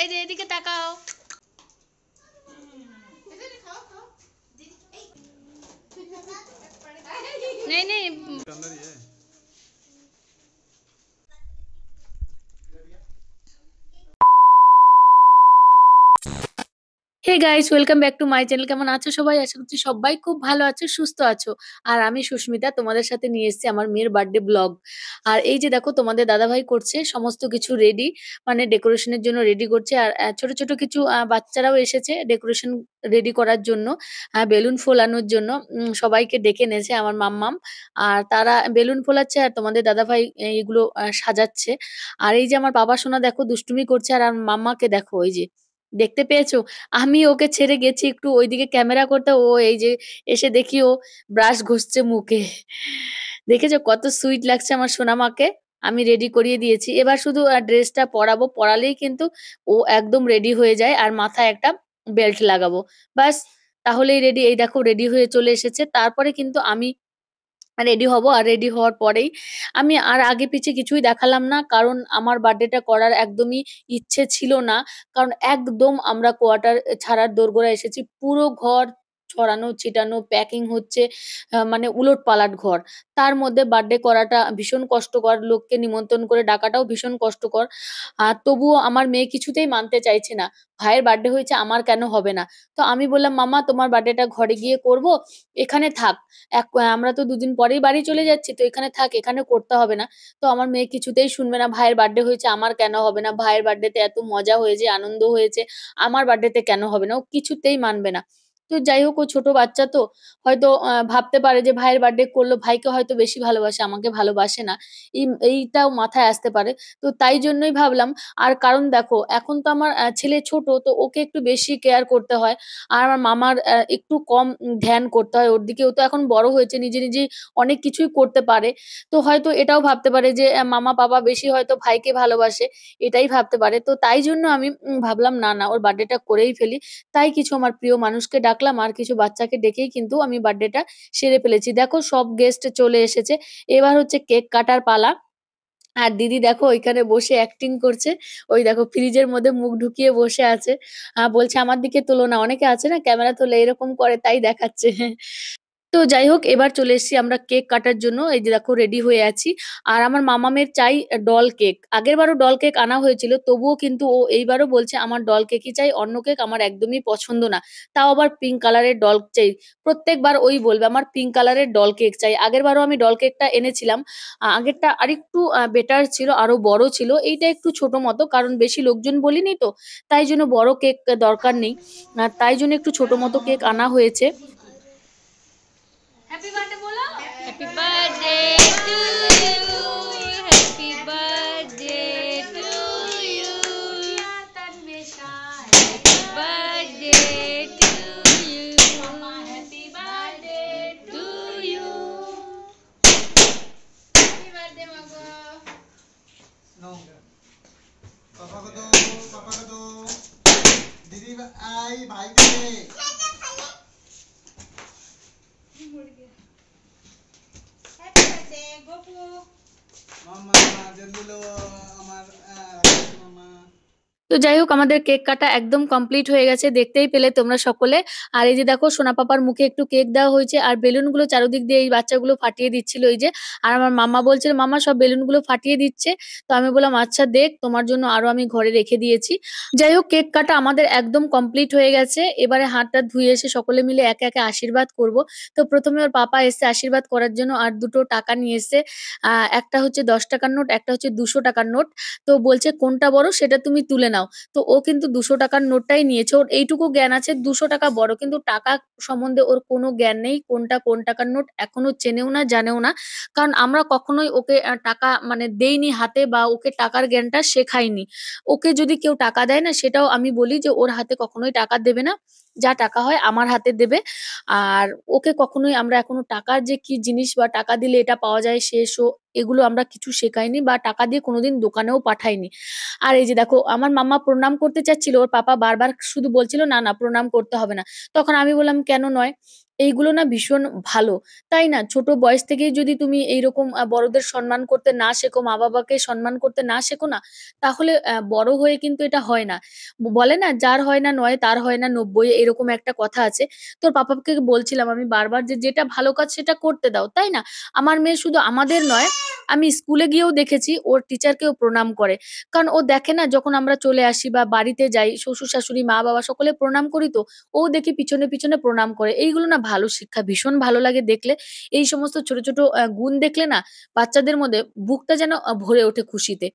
এই যে এদিকে তাকাও नहीं नहीं hey guys welcome back to my channel কেমন আছো সবাই আশা করছি সবাই খুব ভালো আছো সুস্থ আছো আর আমি সুস্মিতা তোমাদের সাথে নিয়ে এসেছি আমার মেয়ের বার্থডে ব্লগ আর এই যে দেখো তোমাদের দাদাভাই করছে সমস্ত কিছু রেডি মানে ডেকোরেশনের জন্য রেডি করছে আর ছোট ছোট কিছু বাচ্চারাও এসেছে ডেকোরেশন রেডি করার জন্য হ্যাঁ, বেলুন ফোলানোর জন্য সবাইকে ডেকে এনেছে আমার মাম্মাম আর তারা বেলুন ফোলাচ্ছে আর তোমাদের দাদাভাই এগুলো সাজাচ্ছে আর এই যে আমার বাবা সোনা দেখো দুষ্টুমি করছে আর আমার মাম্মাকে দেখো ওই যে দেখতে পেয়েছো আমি ওকে ছেড়ে গেছি একটু ওইদিকে ক্যামেরা করতে ও এই যে এসে দেখি ও ব্রাশ ঘষছে মুখে দেখেছো কত সুইট লাগছে আমার সোনামাকে আমি রেডি করিয়ে দিয়েছি এবার শুধু ড্রেসটা পরাবো পরালেই কিন্তু ও একদম রেডি হয়ে যায় আর মাথায় একটা বেল্ট লাগাবো বাস তাহলেই রেডি এই দেখো রেডি হয়ে চলে এসেছে তারপরে কিন্তু আমি রেডি মানে হব আর রেডি হওয়ার পরেই আমি আর আগে পিছিয়ে কিছুই দেখালাম না কারণ আমার বার্থডেটা করার একদমই ইচ্ছে ছিল না কারণ একদম আমরা কোয়ার্টার ছাড়ার দোরগোড়া এসেছি পুরো ঘর ছড়ানো ছিটানো প্যাকিং হচ্ছে মানে উলট পালাট ঘর তার মধ্যে বার্থডে করাটা ভীষণ কষ্টকর লোককে নিমন্ত্রণ করে ডাকাটাও ভীষণ কষ্টকর আর তবুও আমার মেয়ে কিছুতেই মানতে চাইছে না ভাইয়ের বার্থডে হয়েছে আমার কেন হবে না তো আমি বললাম মামা তোমার বার্থডেটা ঘরে গিয়ে করব এখানে থাক এক আমরা তো দুদিন পরেই বাড়ি চলে যাচ্ছি তো এখানে থাক এখানে করতে হবে না তো আমার মেয়ে কিছুতেই শুনবে না ভাইয়ের বার্থডে হয়েছে আমার কেন হবে না ভাইয়ের বার্থডেতে এত মজা হয়েছে আনন্দ হয়েছে আমার বার্থডেতে কেন হবে না ও কিছুতেই মানবে না তো যাই হোক ও ছোট বাচ্চা তো হয়তো ভাবতে পারে যে ভাইয়ের বার্থডে করলো ভাইকে হয়তো বেশি ভালোবাসে আমাকে ভালোবাসে না এই এইটাও মাথায় আসতে পারে তো তাই জন্যই ভাবলাম আর কারণ দেখো এখন তো আমার ছেলে ছোট তো ওকে একটু বেশি কেয়ার করতে হয় আর আমার মামার একটু কম ধ্যান করতে হয় ওর দিকে ও তো এখন বড় হয়েছে নিজে নিজেই অনেক কিছুই করতে পারে তো হয়তো এটাও ভাবতে পারে যে মামা বাবা বেশি হয়তো ভাইকে ভালোবাসে এটাই ভাবতে পারে তো তাই জন্য আমি ভাবলাম না না ওর বার্থডেটা করেই ফেলি তাই কিছু আমার প্রিয় মানুষকে ডাক থাকলাম আর কিছু বাচ্চাকে ডেকেই কিন্তু আমি বার্থডেটা সেরে ফেলেছি দেখো সব গেস্ট চলে এসেছে এবার হচ্ছে কেক কাটার পালা আর দিদি দেখো ওইখানে বসে অ্যাক্টিং করছে ওই দেখো ফ্রিজের মধ্যে মুখ ঢুকিয়ে বসে আছে বলছে আমার দিকে তোলো না অনেকে আছে না ক্যামেরা তোলে এরকম করে তাই দেখাচ্ছে তো যাই হোক এবার চলে এসেছি আমরা কেক কাটার জন্য এই যে দেখো রেডি হয়ে আছি আর আমার মামামের চাই ডল কেক আগের বারও ডল কেক আনা হয়েছিল তবুও কিন্তু ও এইবারও বলছে আমার ডল কেকই চাই অন্য কেক আমার একদমই পছন্দ না তাও আবার পিঙ্ক কালারের ডল চাই প্রত্যেকবার ওই বলবে আমার পিঙ্ক কালারের ডল কেক চাই আগের বারও আমি ডল কেকটা এনেছিলাম আগেরটা আরেকটু বেটার ছিল আরও বড় ছিল এইটা একটু ছোট মতো কারণ বেশি লোকজন বলিনি তো তাই জন্য বড় কেক দরকার নেই তাই জন্য একটু ছোট মতো কেক আনা হয়েছে हैप्पी बर्थडे बोलो हैप्पी बर्थडे टू মামা যেগুলো আমার মামা তো যাই হোক আমাদের কেক কাটা একদম কমপ্লিট হয়ে গেছে দেখতেই পেলে তোমরা সকলে আর এই যে দেখো সোনা পাপার মুখে একটু কেক দেওয়া হয়েছে আর বেলুনগুলো চারোদিক দিয়ে এই বাচ্চাগুলো ফাটিয়ে দিচ্ছিল এই যে আর আমার মামা বলছিল মামা সব বেলুনগুলো ফাটিয়ে দিচ্ছে তো আমি বললাম আচ্ছা দেখ তোমার জন্য আরো আমি ঘরে রেখে দিয়েছি যাই হোক কেক কাটা আমাদের একদম কমপ্লিট হয়ে গেছে এবারে হাতটা ধুয়ে এসে সকলে মিলে একে একে আশীর্বাদ করব তো প্রথমে ওর পাপা এসে আশীর্বাদ করার জন্য আর দুটো টাকা নিয়ে এসে একটা হচ্ছে দশ টাকার নোট একটা হচ্ছে দুশো টাকার নোট তো বলছে কোনটা বড় সেটা তুমি তুলে নাও নাও তো ও কিন্তু দুশো টাকার নোটটাই নিয়েছে ওর এইটুকু জ্ঞান আছে দুশো টাকা বড় কিন্তু টাকা সম্বন্ধে ওর কোনো জ্ঞান নেই কোনটা কোন টাকার নোট এখনো চেনেও না জানেও না কারণ আমরা কখনোই ওকে টাকা মানে দেইনি হাতে বা ওকে টাকার জ্ঞানটা শেখাইনি ওকে যদি কেউ টাকা দেয় না সেটাও আমি বলি যে ওর হাতে কখনোই টাকা দেবে না যা টাকা হয় আমার হাতে দেবে আর ওকে কখনোই আমরা এখনো টাকার যে কি জিনিস বা টাকা দিলে এটা পাওয়া যায় শেষ ও এগুলো আমরা কিছু শেখাইনি বা টাকা দিয়ে কোনোদিন দোকানেও পাঠাইনি আর এই যে দেখো আমার মামা প্রণাম করতে চাচ্ছিল ওর পাপা বারবার শুধু বলছিল না না প্রণাম করতে হবে না তখন আমি বললাম কেন নয় এইগুলো না ভীষণ ভালো। তাই না? ছোট বয়স থেকেই যদি তুমি এইরকম বড়দের সম্মান করতে না শেখো, মা-বাবাকে সম্মান করতে না শেখো না, তাহলে বড় হয়ে কিন্তু এটা হয় না। বলে না, "যার হয় না নয় তার হয় না নব্বই এরকম একটা কথা আছে। তোর পাপাকে বলছিলাম আমি বারবার যে, "যেটা ভালো কাজ সেটা করতে দাও।" তাই না? আমার মেয়ে শুধু আমাদের নয়, আমি স্কুলে গিয়েও দেখেছি ওর টিচারকেও প্রণাম করে। কারণ ও দেখে না যখন আমরা চলে আসি বা বাড়িতে যাই, শ্বশুর-শাশুড়ি, মা-বাবা সকলে প্রণাম করি তো, ও দেখি পিছনে, পিছনে প্রণাম করে। এইগুলো না ভালো শিক্ষা ভীষণ ভালো লাগে দেখলে এই সমস্ত ছোট ছোট গুণ দেখলে না বাচ্চাদের মধ্যে বুকটা যেন ভরে ওঠে খুশিতে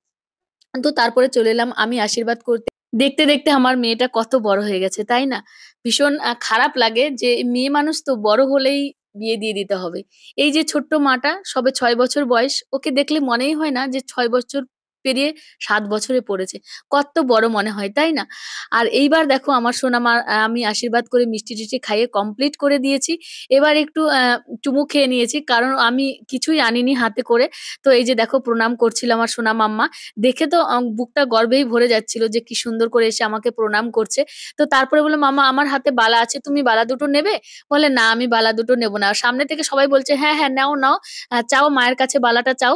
তো তারপরে চলে এলাম আমি আশীর্বাদ করতে দেখতে দেখতে আমার মেয়েটা কত বড় হয়ে গেছে তাই না ভীষণ খারাপ লাগে যে মেয়ে মানুষ তো বড় হলেই বিয়ে দিয়ে দিতে হবে এই যে ছোট্ট মাটা সবে ছয় বছর বয়স ওকে দেখলে মনেই হয় না যে ছয় বছর পেরিয়ে সাত বছরে পড়েছে কত বড় মনে হয় তাই না আর এইবার দেখো আমার আমার আমি আশীর্বাদ করে মিষ্টি টিষ্টি খাইয়ে কমপ্লিট করে দিয়েছি এবার একটু চুমু খেয়ে নিয়েছি কারণ আমি কিছুই আনিনি হাতে করে তো এই যে দেখো প্রণাম করছিল আমার মাম্মা দেখে তো বুকটা গর্বেই ভরে যাচ্ছিল যে কি সুন্দর করে এসে আমাকে প্রণাম করছে তো তারপরে বললো মামা আমার হাতে বালা আছে তুমি বালা দুটো নেবে বলে না আমি বালা দুটো নেব না সামনে থেকে সবাই বলছে হ্যাঁ হ্যাঁ নাও নাও চাও মায়ের কাছে বালাটা চাও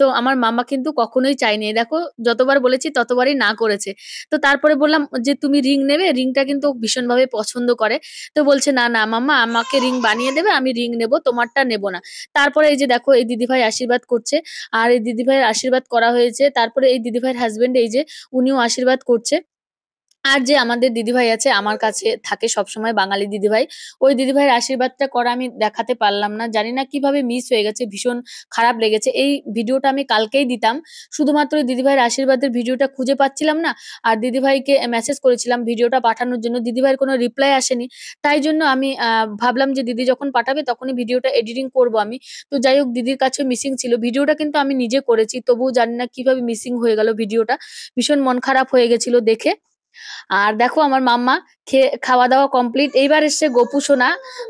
তো আমার মাম্মা কিন্তু কখনোই চাই চাইনি দেখো যতবার বলেছি ততবারই না করেছে তো তারপরে বললাম যে তুমি রিং নেবে রিংটা কিন্তু ভীষণভাবে পছন্দ করে তো বলছে না না মামা আমাকে রিং বানিয়ে দেবে আমি রিং নেব তোমারটা নেব না তারপরে এই যে দেখো এই দিদিভাই আশীর্বাদ করছে আর এই দিদিভাইয়ের আশীর্বাদ করা হয়েছে তারপরে এই দিদিভাইয়ের হাজবেন্ড এই যে উনিও আশীর্বাদ করছে আর যে আমাদের দিদিভাই আছে আমার কাছে থাকে সবসময় বাঙালি দিদিভাই ওই দিদিভাইয়ের আশীর্বাদটা করা আমি দেখাতে পারলাম না জানি না কিভাবে মিস হয়ে গেছে ভীষণ খারাপ লেগেছে এই ভিডিওটা আমি কালকেই দিতাম শুধুমাত্র দিদিভাইয়ের আশীর্বাদের ভিডিওটা খুঁজে পাচ্ছিলাম না আর দিদিভাইকে মেসেজ করেছিলাম ভিডিওটা পাঠানোর জন্য দিদিভাইয়ের কোনো রিপ্লাই আসেনি তাই জন্য আমি ভাবলাম যে দিদি যখন পাঠাবে তখনই ভিডিওটা এডিটিং করব আমি তো যাই হোক দিদির কাছে মিসিং ছিল ভিডিওটা কিন্তু আমি নিজে করেছি তবুও জানি না কিভাবে মিসিং হয়ে গেল ভিডিওটা ভীষণ মন খারাপ হয়ে গেছিল দেখে আর দেখো আমার মাম্মা খেয়ে খাওয়া দাওয়া কমপ্লিট এইবার এসছে গোপু সোনা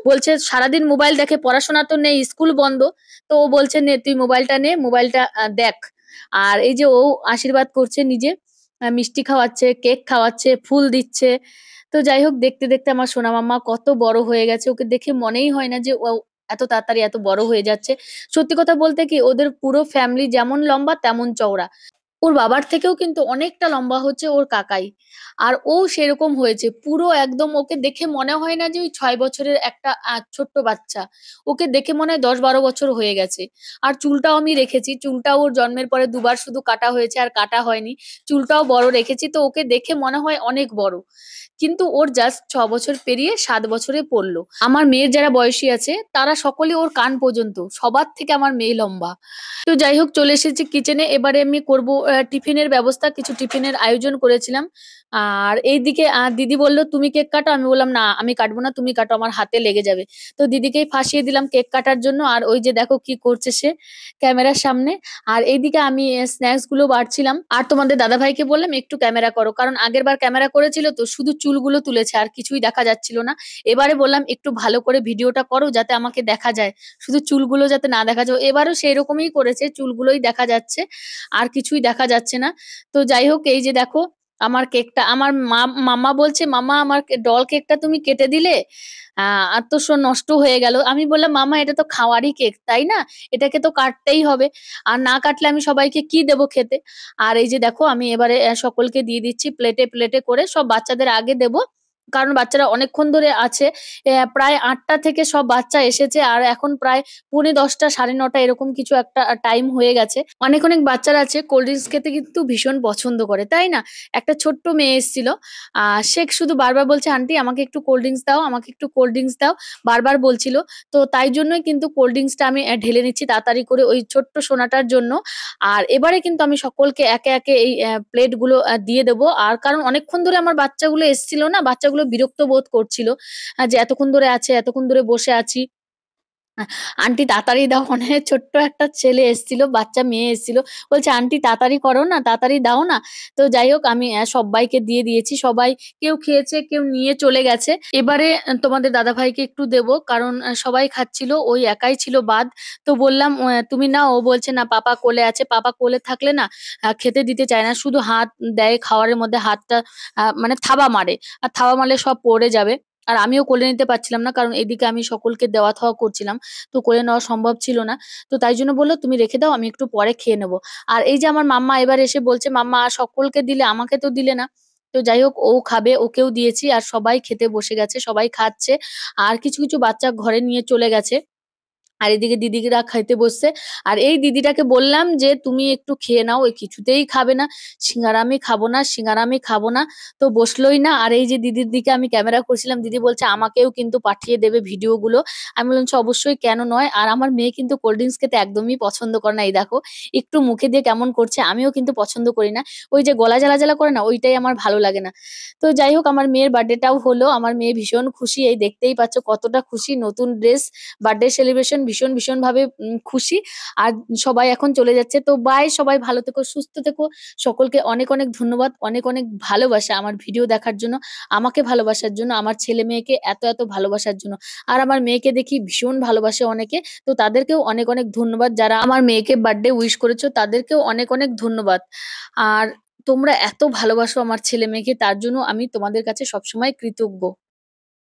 বলছে সারাদিন মোবাইল দেখে পড়াশোনা তো নেই স্কুল বন্ধ তো ও বলছে নে তুই মোবাইলটা নে মোবাইলটা দেখ আর এই যে ও আশীর্বাদ করছে নিজে মিষ্টি খাওয়াচ্ছে কেক খাওয়াচ্ছে ফুল দিচ্ছে তো যাই হোক দেখতে দেখতে আমার সোনা মাম্মা কত বড় হয়ে গেছে ওকে দেখে মনেই হয় না যে ও এত তাড়াতাড়ি এত বড় হয়ে যাচ্ছে সত্যি কথা বলতে কি ওদের পুরো ফ্যামিলি যেমন লম্বা তেমন চওড়া ওর বাবার থেকেও কিন্তু অনেকটা লম্বা হচ্ছে ওর কাকাই আর ও সেরকম হয়েছে পুরো একদম ওকে দেখে মনে হয় না যে ওই ছয় বছরের একটা ছোট্ট বাচ্চা ওকে দেখে মনে হয় দশ বারো বছর হয়ে গেছে আর চুলটাও আমি রেখেছি চুলটাও ওর জন্মের পরে দুবার শুধু কাটা হয়েছে আর কাটা হয়নি চুলটাও বড় রেখেছি তো ওকে দেখে মনে হয় অনেক বড় কিন্তু ওর জাস্ট ছ বছর পেরিয়ে সাত বছরে পড়লো আমার মেয়ের যারা বয়সী আছে তারা সকলে ওর কান পর্যন্ত সবার থেকে আমার মেয়ে লম্বা তো যাই হোক চলে এসেছি কিচেনে এবারে আমি করব টিফিনের ব্যবস্থা কিছু টিফিনের আয়োজন করেছিলাম আর এই দিকে দিদি বললো তুমি কেক কাটো আমি বললাম না আমি কাটবো না তুমি কাটো আমার হাতে লেগে যাবে তো দিদিকেই ফাঁসিয়ে দিলাম কেক কাটার জন্য আর ওই যে দেখো কি করছে সে ক্যামেরার সামনে আর এইদিকে আমি স্ন্যাক্স গুলো বাড়ছিলাম আর তোমাদের দাদা ভাইকে বললাম একটু ক্যামেরা করো কারণ আগের বার ক্যামেরা করেছিল তো শুধু চুলগুলো তুলেছে আর কিছুই দেখা যাচ্ছিল না এবারে বললাম একটু ভালো করে ভিডিওটা করো যাতে আমাকে দেখা যায় শুধু চুলগুলো যাতে না দেখা যায় এবারও সেই রকমই করেছে চুলগুলোই দেখা যাচ্ছে আর কিছুই দেখা দেখা যাচ্ছে না তো যাই হোক এই যে দেখো আমার কেকটা আমার মামা বলছে মামা আমার ডল কেকটা তুমি কেটে দিলে আর তো নষ্ট হয়ে গেল আমি বললাম মামা এটা তো খাওয়ারই কেক তাই না এটাকে তো কাটতেই হবে আর না কাটলে আমি সবাইকে কি দেব খেতে আর এই যে দেখো আমি এবারে সকলকে দিয়ে দিচ্ছি প্লেটে প্লেটে করে সব বাচ্চাদের আগে দেবো কারণ বাচ্চারা অনেকক্ষণ ধরে আছে প্রায় আটটা থেকে সব বাচ্চা এসেছে আর এখন প্রায় পৌনে দশটা সাড়ে নটা এরকম কিছু একটা টাইম হয়ে গেছে অনেক অনেক বাচ্চারা আছে কোল্ড ড্রিঙ্কস খেতে কিন্তু ভীষণ পছন্দ করে তাই না একটা ছোট্ট মেয়ে এসেছিল সে শুধু বারবার বলছে আন্টি আমাকে একটু কোল্ড ড্রিঙ্কস দাও আমাকে একটু কোল্ড ড্রিঙ্কস দাও বারবার বলছিল তো তাই জন্যই কিন্তু কোল্ড ড্রিঙ্কসটা আমি ঢেলে নিচ্ছি তাড়াতাড়ি করে ওই ছোট্ট সোনাটার জন্য আর এবারে কিন্তু আমি সকলকে একে একে এই প্লেটগুলো দিয়ে দেবো আর কারণ অনেকক্ষণ ধরে আমার বাচ্চাগুলো এসছিল না বাচ্চাগুলো বাচ্চাগুলো বিরক্ত বোধ করছিল যে এতক্ষণ ধরে আছে এতক্ষণ ধরে বসে আছি আন্টি তাড়াতাড়ি দাও মনে ছোট্ট একটা ছেলে এসেছিল বাচ্চা মেয়ে এসেছিল বলছে আন্টি তাড়াতাড়ি করো না তাড়াতাড়ি দাও না তো যাই হোক আমি সবাইকে দিয়ে দিয়েছি সবাই কেউ খেয়েছে কেউ নিয়ে চলে গেছে এবারে তোমাদের দাদা ভাইকে একটু দেব কারণ সবাই খাচ্ছিল ওই একাই ছিল বাদ তো বললাম তুমি না ও বলছে না পাপা কোলে আছে পাপা কোলে থাকলে না খেতে দিতে চায় না শুধু হাত দেয় খাওয়ারের মধ্যে হাতটা মানে থাবা মারে আর থাবা মারলে সব পড়ে যাবে আর আমিও কোলে নিতে পারছিলাম না কারণ এদিকে আমি সকলকে দেওয়া থাওয়া করছিলাম তো কোলে নেওয়া সম্ভব ছিল না তো তাই জন্য বললো তুমি রেখে দাও আমি একটু পরে খেয়ে নেবো আর এই যে আমার মাম্মা এবার এসে বলছে মাম্মা সকলকে দিলে আমাকে তো দিলে না তো যাই হোক ও খাবে ওকেও দিয়েছি আর সবাই খেতে বসে গেছে সবাই খাচ্ছে আর কিছু কিছু বাচ্চা ঘরে নিয়ে চলে গেছে আর এদিকে দিদিরা খাইতে বসছে আর এই দিদিটাকে বললাম যে তুমি একটু খেয়ে নাও ওই কিছুতেই খাবে না সিঙ্গারামি খাবো না সিঙ্গারামি খাবো না তো বসলোই না আর এই যে দিদির দিকে আমি ক্যামেরা করছিলাম দিদি বলছে আমাকেও কিন্তু পাঠিয়ে দেবে ভিডিওগুলো আমি বললাম অবশ্যই কেন নয় আর আমার মেয়ে কিন্তু কোল্ড ড্রিঙ্কস খেতে একদমই পছন্দ করে না এই দেখো একটু মুখে দিয়ে কেমন করছে আমিও কিন্তু পছন্দ করি না ওই যে গলা জ্বালা জ্বালা করে না ওইটাই আমার ভালো লাগে না তো যাই হোক আমার মেয়ের বার্থডেটাও হলো আমার মেয়ে ভীষণ খুশি এই দেখতেই পাচ্ছ কতটা খুশি নতুন ড্রেস বার্থডে সেলিব্রেশন ভীষণ ভীষণভাবে খুশি আর সবাই এখন চলে যাচ্ছে তো বাই সবাই ভালো থেকো সুস্থ থেকো সকলকে অনেক অনেক ধন্যবাদ অনেক অনেক ভালোবাসা আমার ভিডিও দেখার জন্য আমাকে ভালোবাসার জন্য আমার ছেলে মেয়েকে এত এত ভালোবাসার জন্য আর আমার মেয়েকে দেখি ভীষণ ভালোবাসে অনেকে তো তাদেরকেও অনেক অনেক ধন্যবাদ যারা আমার মেয়েকে বার্থডে উইশ করেছো তাদেরকেও অনেক অনেক ধন্যবাদ আর তোমরা এত ভালোবাসো আমার ছেলে মেয়েকে তার জন্য আমি তোমাদের কাছে সবসময় কৃতজ্ঞ